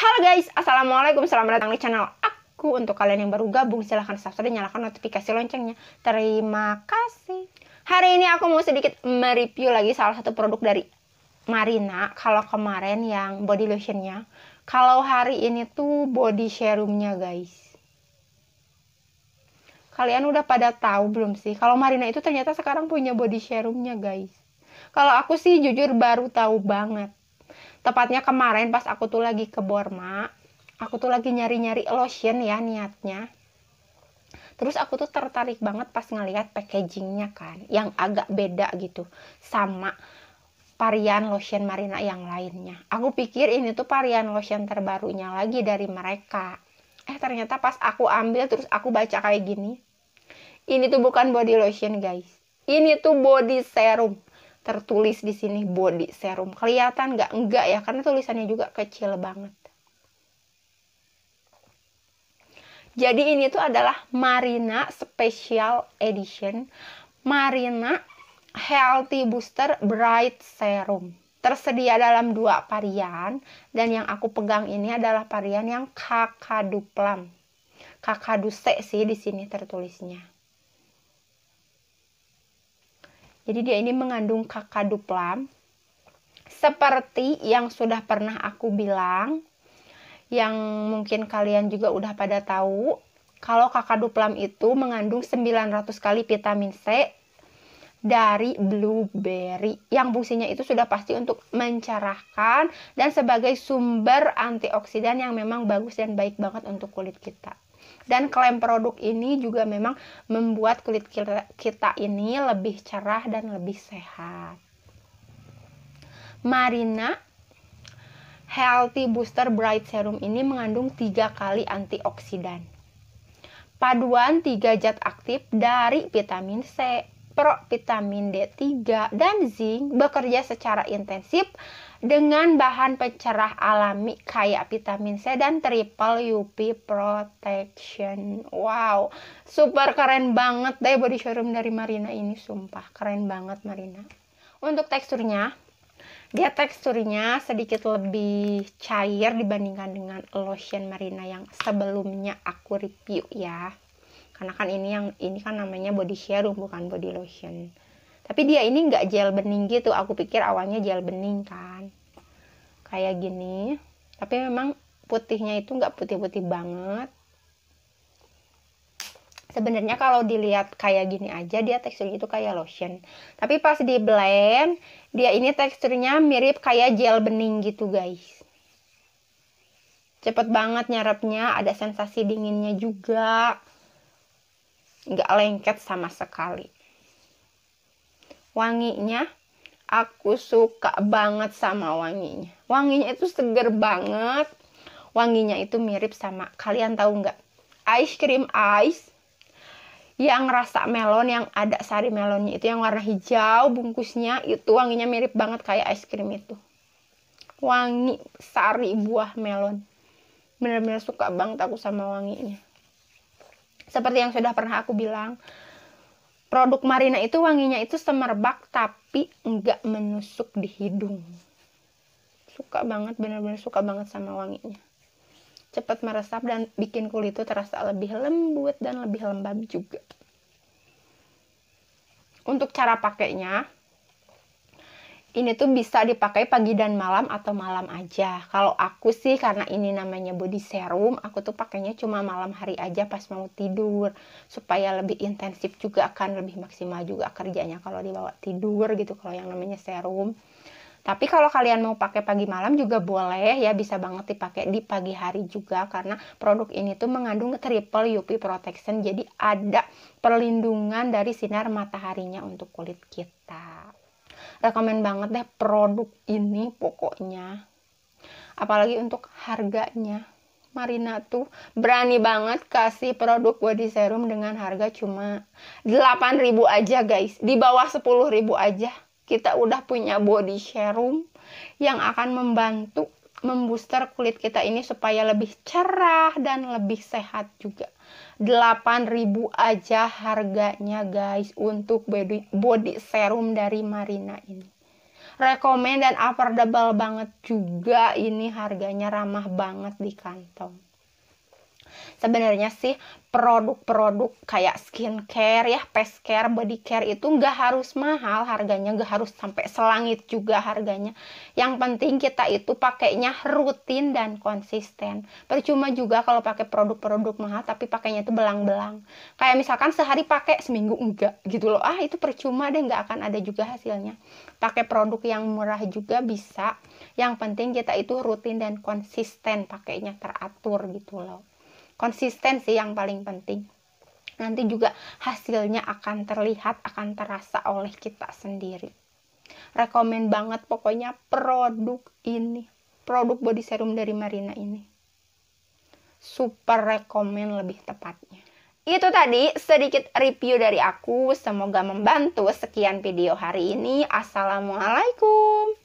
Halo guys, Assalamualaikum, selamat datang di channel aku Untuk kalian yang baru gabung, silahkan subscribe dan nyalakan notifikasi loncengnya Terima kasih Hari ini aku mau sedikit mereview lagi salah satu produk dari Marina Kalau kemarin yang body lotionnya Kalau hari ini tuh body serumnya guys Kalian udah pada tahu belum sih? Kalau Marina itu ternyata sekarang punya body serumnya guys Kalau aku sih jujur baru tahu banget tepatnya kemarin pas aku tuh lagi ke Borma aku tuh lagi nyari-nyari lotion ya niatnya terus aku tuh tertarik banget pas ngelihat packagingnya kan yang agak beda gitu sama varian lotion Marina yang lainnya aku pikir ini tuh varian lotion terbarunya lagi dari mereka eh ternyata pas aku ambil terus aku baca kayak gini ini tuh bukan body lotion guys ini tuh body serum tertulis di sini body serum. Kelihatan nggak? Enggak ya, karena tulisannya juga kecil banget. Jadi ini tuh adalah Marina Special Edition Marina Healthy Booster Bright Serum. Tersedia dalam dua varian dan yang aku pegang ini adalah varian yang kakadu plum. Kakadu C sih di sini tertulisnya. Jadi dia ini mengandung kakaduplam seperti yang sudah pernah aku bilang yang mungkin kalian juga udah pada tahu kalau kakaduplam itu mengandung 900 kali vitamin C dari blueberry yang fungsinya itu sudah pasti untuk mencerahkan dan sebagai sumber antioksidan yang memang bagus dan baik banget untuk kulit kita dan klaim produk ini juga memang membuat kulit kita ini lebih cerah dan lebih sehat. Marina Healthy Booster Bright Serum ini mengandung tiga kali antioksidan. Paduan tiga zat aktif dari vitamin C, vitamin D3 dan zinc bekerja secara intensif dengan bahan pencerah alami kayak vitamin C dan triple UV protection. Wow, super keren banget deh body showroom dari Marina ini, sumpah keren banget Marina. Untuk teksturnya, dia teksturnya sedikit lebih cair dibandingkan dengan lotion Marina yang sebelumnya aku review ya. Karena kan ini yang ini kan namanya body serum bukan body lotion tapi dia ini nggak gel bening gitu aku pikir awalnya gel bening kan kayak gini tapi memang putihnya itu nggak putih-putih banget sebenarnya kalau dilihat kayak gini aja dia teksturnya itu kayak lotion tapi pas di blend dia ini teksturnya mirip kayak gel bening gitu guys cepet banget nyerapnya ada sensasi dinginnya juga nggak lengket sama sekali wanginya aku suka banget sama wanginya wanginya itu seger banget wanginya itu mirip sama kalian tahu nggak ice cream ice yang rasa melon yang ada sari melonnya itu yang warna hijau bungkusnya itu wanginya mirip banget kayak ice cream itu wangi sari buah melon benar-benar suka banget aku sama wanginya seperti yang sudah pernah aku bilang produk Marina itu wanginya itu semerbak tapi nggak menusuk di hidung suka banget bener-bener suka banget sama wanginya cepat meresap dan bikin kulit itu terasa lebih lembut dan lebih lembab juga untuk cara pakainya ini tuh bisa dipakai pagi dan malam atau malam aja. Kalau aku sih karena ini namanya body serum, aku tuh pakainya cuma malam hari aja pas mau tidur supaya lebih intensif juga akan lebih maksimal juga kerjanya kalau dibawa tidur gitu kalau yang namanya serum. Tapi kalau kalian mau pakai pagi malam juga boleh ya bisa banget dipakai di pagi hari juga karena produk ini tuh mengandung triple UV protection jadi ada perlindungan dari sinar mataharinya untuk kulit kita rekomen banget deh produk ini pokoknya apalagi untuk harganya Marina tuh berani banget kasih produk body serum dengan harga cuma 8.000 aja guys. Di bawah 10.000 aja kita udah punya body serum yang akan membantu membooster kulit kita ini supaya lebih cerah dan lebih sehat juga. 8000 aja harganya guys untuk body, body serum dari Marina ini. Rekomen dan affordable banget juga ini harganya ramah banget di kantong sebenarnya sih produk-produk kayak skincare ya, face care, body care itu nggak harus mahal harganya, nggak harus sampai selangit juga harganya. Yang penting kita itu pakainya rutin dan konsisten. Percuma juga kalau pakai produk-produk mahal tapi pakainya itu belang-belang. Kayak misalkan sehari pakai, seminggu enggak gitu loh. Ah itu percuma deh, nggak akan ada juga hasilnya. Pakai produk yang murah juga bisa. Yang penting kita itu rutin dan konsisten pakainya teratur gitu loh konsisten sih yang paling penting nanti juga hasilnya akan terlihat akan terasa oleh kita sendiri rekomen banget pokoknya produk ini produk body serum dari Marina ini super rekomen lebih tepatnya itu tadi sedikit review dari aku semoga membantu sekian video hari ini assalamualaikum